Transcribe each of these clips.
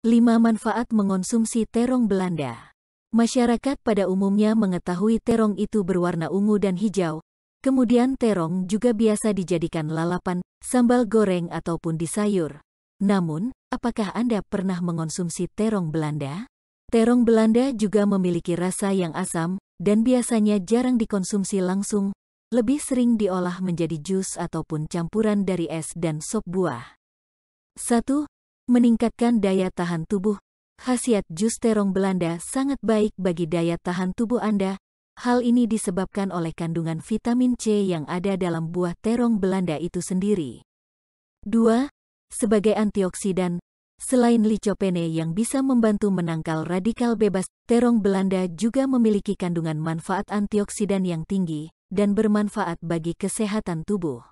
5 Manfaat mengonsumsi terong Belanda Masyarakat pada umumnya mengetahui terong itu berwarna ungu dan hijau. Kemudian terong juga biasa dijadikan lalapan, sambal goreng ataupun di sayur. Namun, apakah Anda pernah mengonsumsi terong Belanda? Terong Belanda juga memiliki rasa yang asam dan biasanya jarang dikonsumsi langsung, lebih sering diolah menjadi jus ataupun campuran dari es dan sop buah. 1 meningkatkan daya tahan tubuh. Khasiat jus terong Belanda sangat baik bagi daya tahan tubuh Anda. Hal ini disebabkan oleh kandungan vitamin C yang ada dalam buah terong Belanda itu sendiri. 2. Sebagai antioksidan, selain licopene yang bisa membantu menangkal radikal bebas, terong Belanda juga memiliki kandungan manfaat antioksidan yang tinggi dan bermanfaat bagi kesehatan tubuh.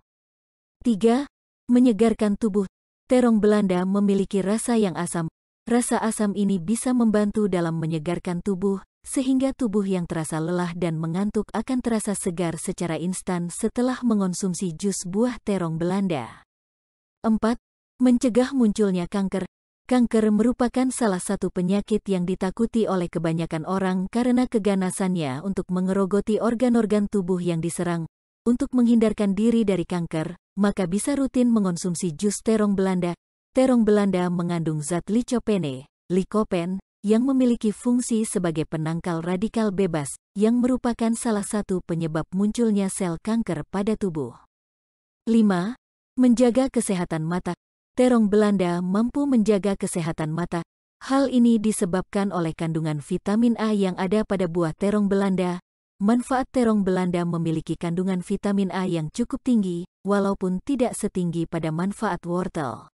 3. Menyegarkan tubuh Terong Belanda memiliki rasa yang asam. Rasa asam ini bisa membantu dalam menyegarkan tubuh, sehingga tubuh yang terasa lelah dan mengantuk akan terasa segar secara instan setelah mengonsumsi jus buah terong Belanda. 4. Mencegah munculnya kanker. Kanker merupakan salah satu penyakit yang ditakuti oleh kebanyakan orang karena keganasannya untuk mengerogoti organ-organ tubuh yang diserang, untuk menghindarkan diri dari kanker, maka bisa rutin mengonsumsi jus terong Belanda. Terong Belanda mengandung zat licopene, likopen, yang memiliki fungsi sebagai penangkal radikal bebas, yang merupakan salah satu penyebab munculnya sel kanker pada tubuh. 5. Menjaga kesehatan mata. Terong Belanda mampu menjaga kesehatan mata. Hal ini disebabkan oleh kandungan vitamin A yang ada pada buah terong Belanda, Manfaat terong Belanda memiliki kandungan vitamin A yang cukup tinggi, walaupun tidak setinggi pada manfaat wortel.